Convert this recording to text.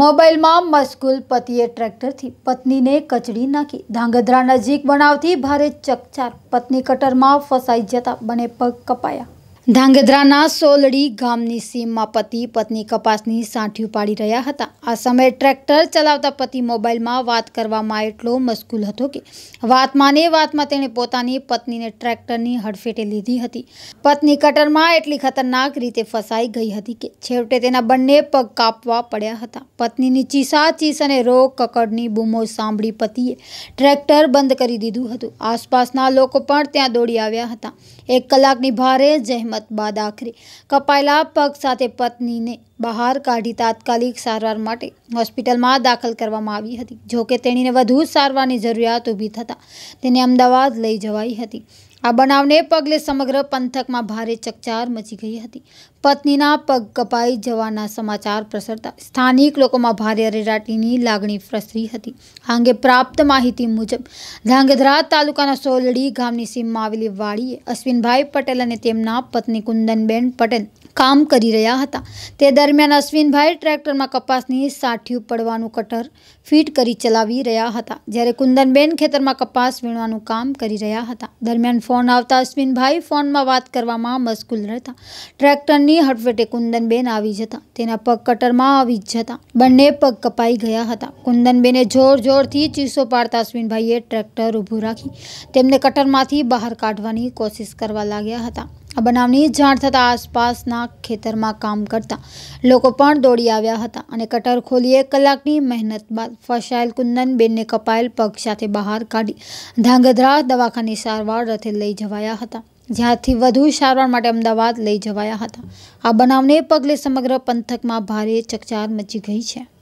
મોબાઈલમાં મસ્કુલ પતિએ ટ્રેક્ટરથી પત્નીને કચડી નાખી ધાંગધ્રા નજીક બનાવથી ભારે ચકચાર પત્ની કટરમાં ફસાઈ જતા બંને પગ કપાયા ધાંગેદરાના સોલડી ગામની સીમમાં પતિ પત્ની કપાસની સાઠ્યુ પાડી રહ્યા હતા આ સમય ટ્રેક્ટર ચલાવતા પતિ મોબાઈલ માં વાત કરવામાં એટલો મસ્કુલ હતો કે વાત માને વાત માતેણે પોતાની પત્નીને ટ્રેક્ટરની હડફેટે લીધી હતી પત્ની કટરમાં એટલી ખતરનાક રીતે ફસાઈ ગઈ હતી કે છરટે તેના બંને પગ કાપવા પડ્યા હતા પત્નીની ચીસ ચીસને રોક કકડની બુમો સાંભળી પતિ ટ્રેક્ટર બંધ કરી દીધું હતું આસપાસના લોકો પણ ત્યાં દોડી આવ્યા હતા એક કલાકની ભારે જહેમત તપાસ બાદ આખરે કપાયેલા પગ સાથે પત્નીને બહાર કાઢી તાત્કાલિક સારવાર માટે હોસ્પિટલમાં દાખલ કરવામાં આવી હતી જોકે તેણીને વધુ સારવારની જરૂરિયાત ઊભી થતાં તેને અમદાવાદ લઈ જવાઈ હતી આ બનાવને પગલે સમગ્ર પંતકમાં ભારે ચકચાર મચી ગઈ હતી પત્નીના પગ કપાઈ જવાના સમાચાર પ્રસરતા સ્થાનિક લોકોમાં ભારે અરેડાટીની લાગણી ફ્રસ્તી હતીા અંગે પ્રાપ્ત માહિતી મુજબ ધાંગધરા તાલુકાના સોલડી ગામની સીમમાં આવેલી વાડીએ અશ્વિનભાઈ પટેલ અને તેમના પત્ની કુંદનબેન પટેલ કામ કરી રહ્યા હતા તે દરમિયાન અશ્વિનભાઈ ટ્રેક્ટરમાં કપાસની સાઠી ઉડવાનું કટર ફિટ કરી ચલાવી રહ્યા હતા જ્યારે કુંદનબેન ખેતરમાં કપાસ વીણવાનું કામ કરી રહ્યા હતા દરમિયાન ફોન આવતા અશ્વિનભાઈ ફોનમાં વાત કરવામાં મશગુલ રહેતા ટ્રેક્ટરની હડફેટે કુંદનબેન આવી જતા તેના પગ કટરમાં આવી જતા બંને પગ કપાઈ ગયા હતા કુંદનબેને જોર જોરથી ચીસો પાડતા અશ્વિનભાઈએ ટ્રેક્ટર ઊભું રાખી તેમને કટરમાંથી બહાર કાઢવાની કોશિશ કરવા લાગ્યા હતા આ બનાવની જાણ થતાં આસપાસના ખેતરમાં કામ કરતા લોકો પણ દોડી આવ્યા હતા અને કટર ખોલી એક કલાકની મહેનત બાદ ફસાયેલ કુંદનબેનને કપાયેલ પગ સાથે બહાર કાઢી ધાંગધ્રા દવાખાની સારવાર રથે લઈ જવાયા હતા જ્યાંથી વધુ સારવાર માટે અમદાવાદ લઈ જવાયા હતા આ બનાવને પગલે સમગ્ર પંથકમાં ભારે ચકચાર મચી ગઈ છે